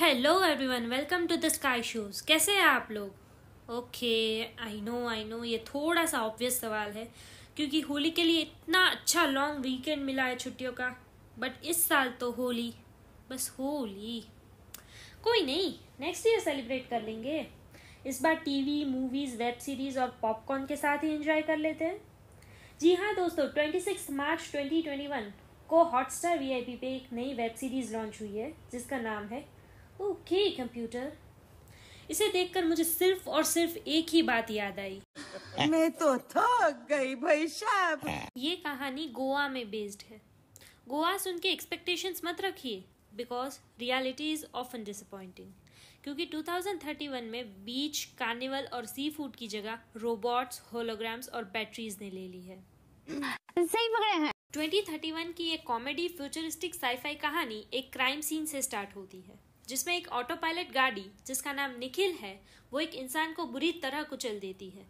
hello everyone welcome to the sky shows कैसे हैं आप लोग okay I know I know ये थोड़ा सा ऑब्वियस सवाल है क्योंकि होली के लिए इतना अच्छा लॉन्ग वीकेंड मिला है छुट्टियों का बट इस साल तो होली बस होली कोई नहीं नेक्स्ट ईयर सेलिब्रेट कर लेंगे इस बार टीवी मूवीज़ वेब सीरीज़ और पॉपकॉर्न के साथ ही इंजॉय कर लेते हैं जी हाँ दोस्तों twenty six March twenty twenty one को हॉटस्टार वी आई पी पे एक नई वेब सीरीज़ लॉन्च हुई है जिसका नाम है ओके कंप्यूटर इसे देखकर मुझे सिर्फ और सिर्फ एक ही बात याद आई मैं तो थक गई भाई साहब ये कहानी गोवा में बेस्ड है गोवा सुन के एक्सपेक्टेशंस मत रखिए because reality is often disappointing क्योंकि 2031 में बीच कार्निवल और सी फूड की जगह रोबोट्स होलोग्राम्स और बैटरीज ने ले ली है सही पकड़े हैं 2031 की एक कॉमेडी फ्यूचरिस्टिक साईफाई कहानी एक क्राइम सीन से स्टार्ट होती है जिसमें एक ऑटो पायलट गाड़ी जिसका नाम निखिल है वो एक इंसान को बुरी तरह कुचल देती है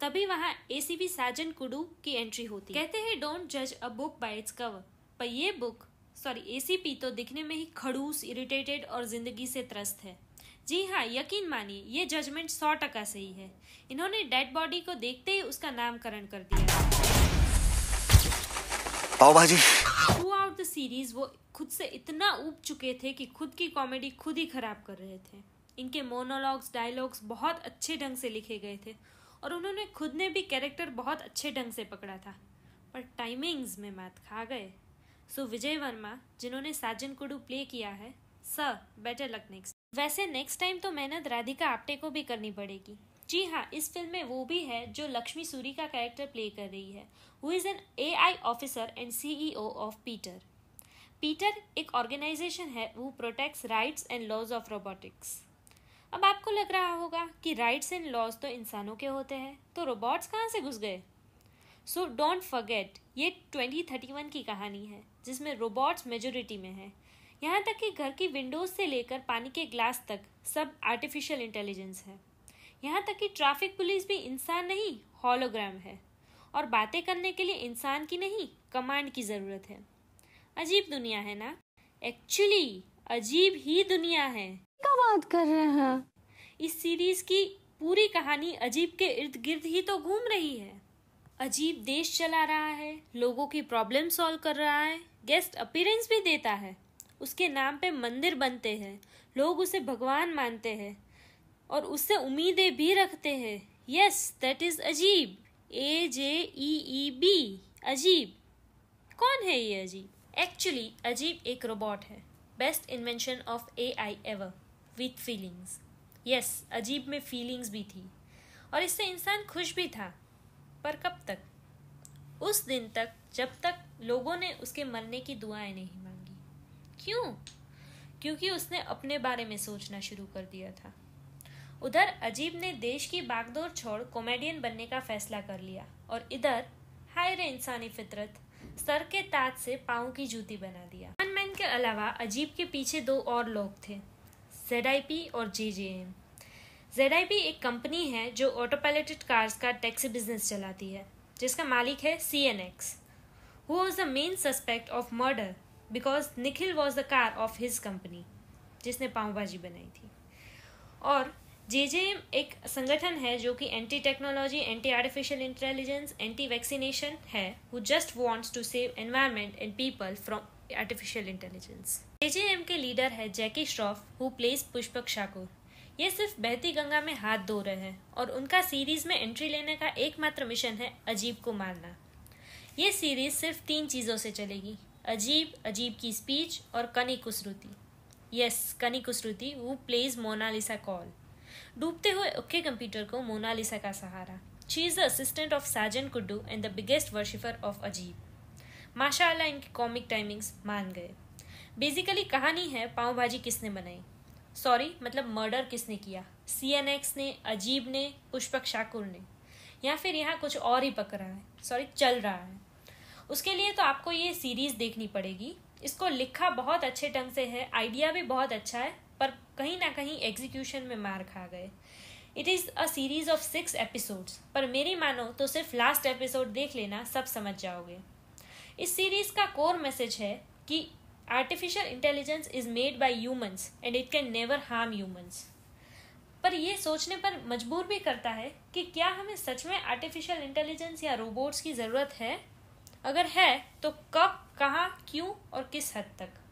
तभी वहाँ बी साजन कुडू की एंट्री होती है कहते हैं डोंट जज a book by its cover पर ये book sorry A C P तो दिखने में ही खड़ूस इरिटेटेड और जिंदगी से त्रस्त है जी हाँ यकीन मानिए ये जजमेंट सौ टका सही है इन्होंने डेड बॉडी को देखते ही उसका नामकरण कर दिया पाव भाजी थ्रू आउट द सीरीज वो खुद से इतना ऊब चुके थे कि खुद की कॉमेडी खुद ही खराब कर रहे थे इनके मोनोलॉग्स डायलॉग्स बहुत अच्छे ढंग से लिखे गए थे और उन्होंने खुद ने भी कैरेक्टर बहुत अच्छे ढंग से पकड़ा था पर टाइमिंग्स में मात खा गए सो विजय वर्मा जिन्होंने साजन कुडू प्ले किया है सर बेटर लक नेक्स्ट वैसे नेक्स्ट टाइम तो मेहनत राधिका आपटे को भी करनी पड़ेगी जी हाँ इस फिल्म में वो भी है जो लक्ष्मी सूरी का कैरेक्टर प्ले कर रही है who is N A I officer and C E O of Peter Peter एक ऑर्गेनाइजेशन है वो protects rights and laws of robotics अब आपको लग रहा होगा कि राइट्स एंड लॉज तो इंसानों के होते हैं तो रोबोट्स कहाँ से घुस गए सो डोंट फर्गेट ये ट्वेंटी थर्टी वन की कहानी है जिसमें रोबोट्स मेजोरिटी में है यहाँ तक कि घर की विंडोज से लेकर पानी के ग्लास तक सब आर्टिफिशियल इंटेलिजेंस है यहाँ तक कि ट्रैफिक पुलिस भी इंसान नहीं हॉलोग्राम है और बातें करने के लिए इंसान की नहीं कमांड की ज़रूरत है अजीब दुनिया है ना एक्चुअली अजीब ही दुनिया है क्या बात कर रहे हैं इस सीरीज की पूरी कहानी अजीब के इर्द गिर्द ही तो घूम रही है अजीब देश चला रहा है लोगों की प्रॉब्लम सॉल्व कर रहा है गेस्ट अपीरेंस भी देता है उसके नाम पे मंदिर बनते हैं लोग उसे भगवान मानते हैं और उससे उम्मीदें भी रखते हैं यस दैट इज अजीब ए जे ई ई बी अजीब कौन है ये अजीब एक्चुअली अजीब एक रोबोट है best invention of A I ever with feelings yes Ajeeb में फीलिंग्स भी थी और इससे इंसान खुश भी था पर कब तक उस दिन तक जब तक लोगों ने उसके मरने की दुआएं नहीं मांगी क्यों क्योंकि उसने अपने बारे में सोचना शुरू कर दिया था उधर अजीब ने देश की बागडोर छोड़ कॉमेडियन बनने का फैसला कर लिया और इधर हाय रे इंसानी फितरत सर के ताज से पाँव की जूती बना दिया मैन के अलावा अजीब के पीछे दो और लोग थे जेड और जे जे एम जेड एक कंपनी है जो ऑटो पायलटेड कार्स का टैक्सी बिजनेस चलाती है जिसका मालिक है C N X who was the main suspect of murder because Nikhil was the car of his company जिसने पाँवबाजी बनाई थी और जे जे एक संगठन है जो कि anti technology anti artificial intelligence anti vaccination है who just wants to save environment and people from artificial intelligence J J M के लीडर है जैकी श्रॉफ हु प्लेस पुष्पक शाकुर ये सिर्फ बहती गंगा में हाथ धो रहे हैं और उनका सीरीज में एंट्री लेने का एकमात्र मिशन है अजीब को मारना ये सीरीज सिर्फ तीन चीज़ों से चलेगी अजीब अजीब की स्पीच और कनी कुसरुति यस कनी कुसरुति वो प्लेज मोनालिसा कॉल डूबते हुए उक्के कंप्यूटर को मोनालिसा का सहारा she is the assistant of Sajan Kuddu and the biggest worshipper of Ajeeb माशाला इनकी कॉमिक टाइमिंग्स मान गए बेसिकली कहानी है पाव भाजी किसने बनाई सॉरी मतलब मर्डर किसने किया सी एन एक्स ने अजीब ने पुष्पक शाकुर ने या फिर यहाँ कुछ और ही पक रहा है सॉरी चल रहा है उसके लिए तो आपको ये सीरीज़ देखनी पड़ेगी इसको लिखा बहुत अच्छे ढंग से है आइडिया भी बहुत अच्छा है कहीं ना कहीं एग्जीक्यूशन में मार खा गए it is a series of six episodes पर मेरी मानो तो सिर्फ लास्ट एपिसोड देख लेना सब समझ जाओगे इस सीरीज़ का कोर मैसेज है कि artificial intelligence is made by humans and it can never harm humans पर यह सोचने पर मजबूर भी करता है कि क्या हमें सच में आर्टिफिशियल इंटेलिजेंस या रोबोट्स की ज़रूरत है अगर है तो कब कहाँ क्यों और किस हद तक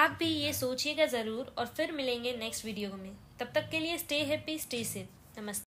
आप भी ये सोचिएगा ज़रूर और फिर मिलेंगे नेक्स्ट वीडियो में तब तक के लिए स्टे हैप्पी स्टे सेफ नमस्ते